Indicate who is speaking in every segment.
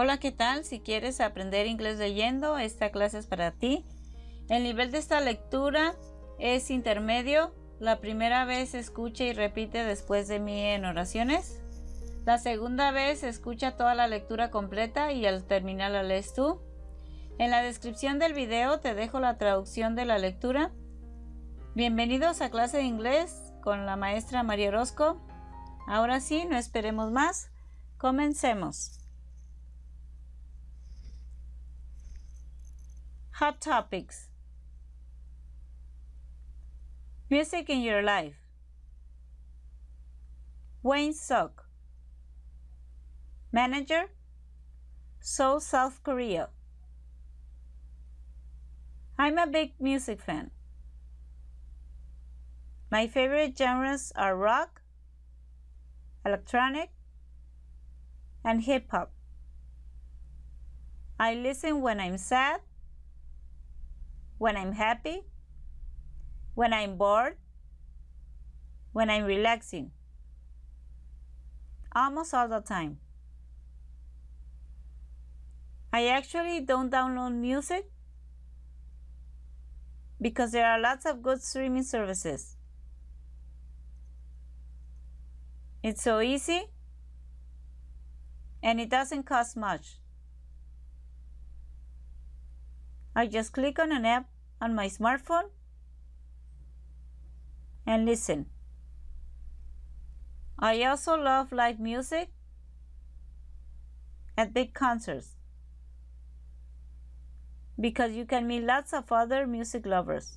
Speaker 1: Hola, ¿qué tal? Si quieres aprender inglés leyendo, esta clase es para ti. El nivel de esta lectura es intermedio. La primera vez escucha y repite después de mí en oraciones. La segunda vez escucha toda la lectura completa y al terminar la lees tú. En la descripción del video te dejo la traducción de la lectura. Bienvenidos a clase de inglés con la maestra María Orozco. Ahora sí, no esperemos más. Comencemos. Hot topics. Music in your life. Wayne Sok. Manager. Seoul, South Korea. I'm a big music fan. My favorite genres are rock, electronic, and hip hop. I listen when I'm sad, when I'm happy, when I'm bored, when I'm relaxing. Almost all the time. I actually don't download music because there are lots of good streaming services. It's so easy and it doesn't cost much. I just click on an app on my smartphone and listen. I also love live music at big concerts because you can meet lots of other music lovers.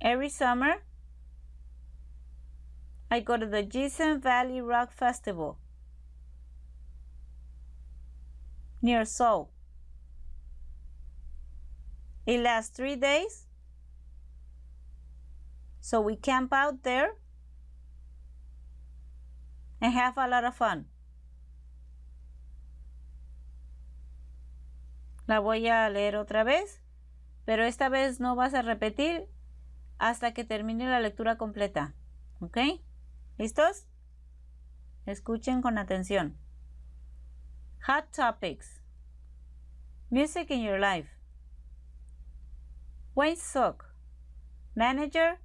Speaker 1: Every summer, I go to the Gisen Valley Rock Festival near Seoul It lasts three days. So we camp out there and have a lot of fun. La voy a leer otra vez, pero esta vez no vas a repetir hasta que termine la lectura completa. ¿Ok? ¿Listos? Escuchen con atención. Hot topics Music in your life. Wayne Sook, manager,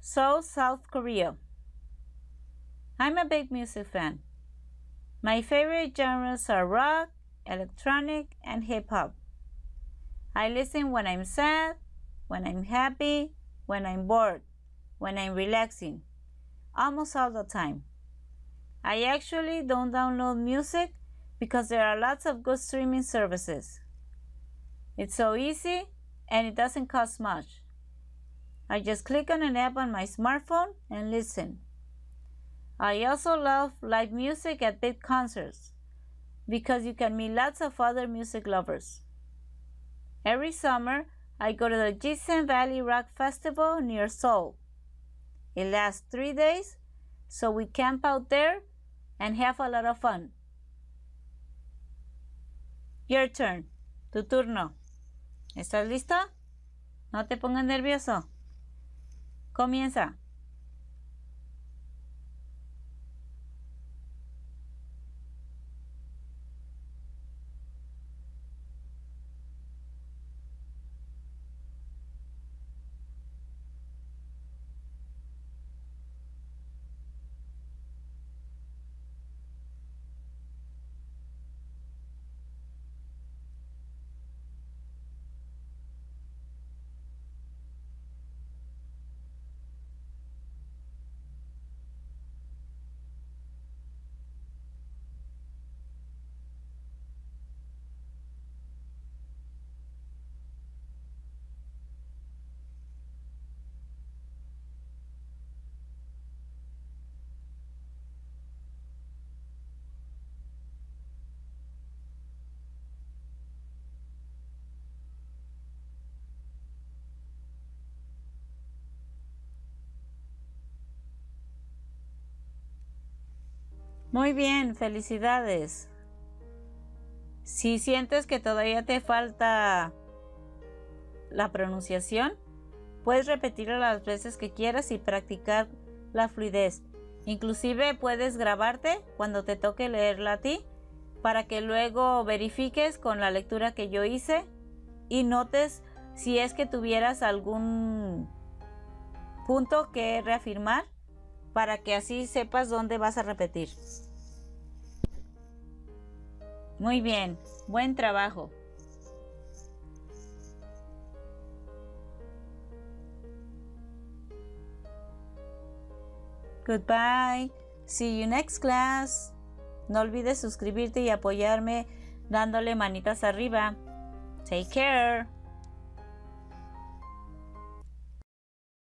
Speaker 1: Seoul, South Korea. I'm a big music fan. My favorite genres are rock, electronic, and hip hop. I listen when I'm sad, when I'm happy, when I'm bored, when I'm relaxing, almost all the time. I actually don't download music because there are lots of good streaming services. It's so easy and it doesn't cost much. I just click on an app on my smartphone and listen. I also love live music at big concerts because you can meet lots of other music lovers. Every summer, I go to the Gibson Valley Rock Festival near Seoul. It lasts three days, so we camp out there and have a lot of fun. Your turn. Tu turno. ¿Estás listo? No te pongas nervioso. Comienza. Muy bien, felicidades. Si sientes que todavía te falta la pronunciación, puedes repetirlo las veces que quieras y practicar la fluidez. Inclusive puedes grabarte cuando te toque leerla a ti para que luego verifiques con la lectura que yo hice y notes si es que tuvieras algún punto que reafirmar para que así sepas dónde vas a repetir. Muy bien, buen trabajo. Goodbye. See you next class. No olvides suscribirte y apoyarme dándole manitas arriba. Take care.